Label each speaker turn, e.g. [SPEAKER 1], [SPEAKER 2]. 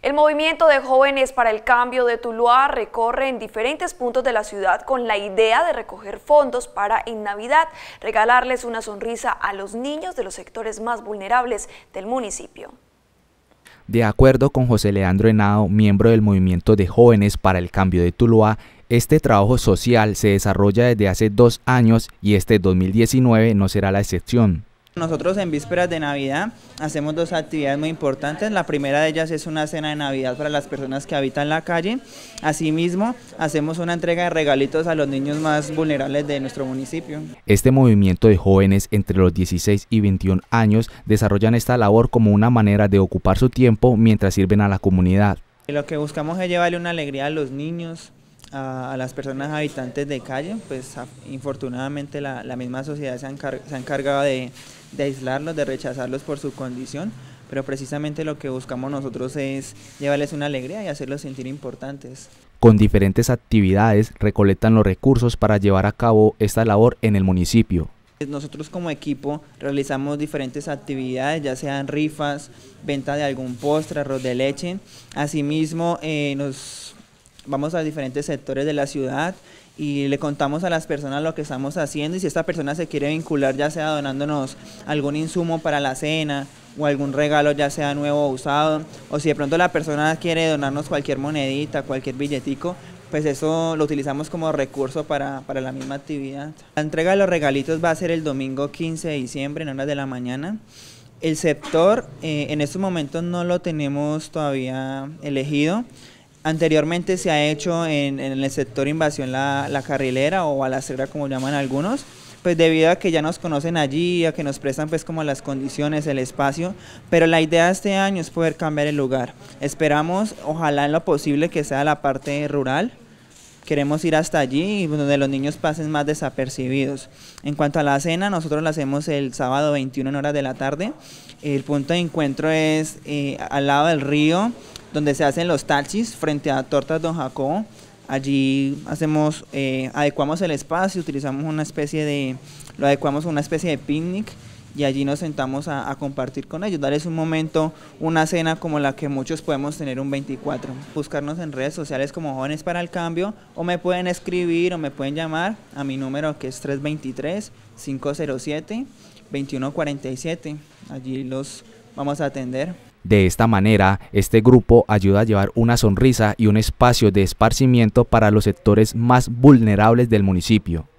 [SPEAKER 1] El movimiento de jóvenes para el cambio de Tuluá recorre en diferentes puntos de la ciudad con la idea de recoger fondos para en Navidad regalarles una sonrisa a los niños de los sectores más vulnerables del municipio. De acuerdo con José Leandro Henao, miembro del movimiento de jóvenes para el cambio de Tuluá, este trabajo social se desarrolla desde hace dos años y este 2019 no será la excepción.
[SPEAKER 2] Nosotros en vísperas de Navidad hacemos dos actividades muy importantes. La primera de ellas es una cena de Navidad para las personas que habitan la calle. Asimismo, hacemos una entrega de regalitos a los niños más vulnerables de nuestro municipio.
[SPEAKER 1] Este movimiento de jóvenes entre los 16 y 21 años desarrollan esta labor como una manera de ocupar su tiempo mientras sirven a la comunidad.
[SPEAKER 2] Lo que buscamos es llevarle una alegría a los niños, a, las personas habitantes de calle, pues infortunadamente la, misma sociedad se, ha encargado de, aislarlos, de rechazarlos por su condición, pero precisamente lo que buscamos nosotros es llevarles una alegría y hacerlos sentir importantes.
[SPEAKER 1] Con diferentes actividades recolectan los recursos para llevar a cabo esta labor en el municipio.
[SPEAKER 2] Pues nosotros como equipo realizamos diferentes actividades, ya sean rifas, venta de algún postre, arroz de leche. Asimismo, eh, nos vamos a diferentes sectores de la ciudad y le contamos a las personas lo que estamos haciendo y si esta persona se quiere vincular ya sea donándonos algún insumo para la cena o algún regalo ya sea nuevo o usado o si de pronto la persona quiere donarnos cualquier monedita, cualquier billetico, pues eso lo utilizamos como recurso para, la misma actividad. La entrega de los regalitos va a ser el domingo 15 de diciembre en horas de la mañana. El sector eh, en estos momentos no lo tenemos todavía elegido. Anteriormente se ha hecho en, el sector invasión la, carrilera o la balacera como llaman algunos, pues debido a que ya nos conocen allí, a que nos prestan pues como las condiciones, el espacio, pero la idea de este año es poder cambiar el lugar. Esperamos, ojalá en lo posible que sea la parte rural. Queremos ir hasta allí donde los niños pasen más desapercibidos. En cuanto a la cena, nosotros la hacemos el sábado 21 en horas de la tarde. El punto de encuentro es eh, al lado del río, donde se hacen los taxis frente a Tortas Don Jacobo. Allí hacemos, eh, adecuamos el espacio, utilizamos una especie de, lo adecuamos a una especie de picnic y allí nos sentamos a, a, compartir con ellos, darles un momento, una cena como la que muchos podemos tener un 24. Buscarnos en redes sociales como Jóvenes para el Cambio o me pueden escribir o me pueden llamar a mi número que es 323-507-2147. Allí los vamos a atender.
[SPEAKER 1] De esta manera, este grupo ayuda a llevar una sonrisa y un espacio de esparcimiento para los sectores más vulnerables del municipio.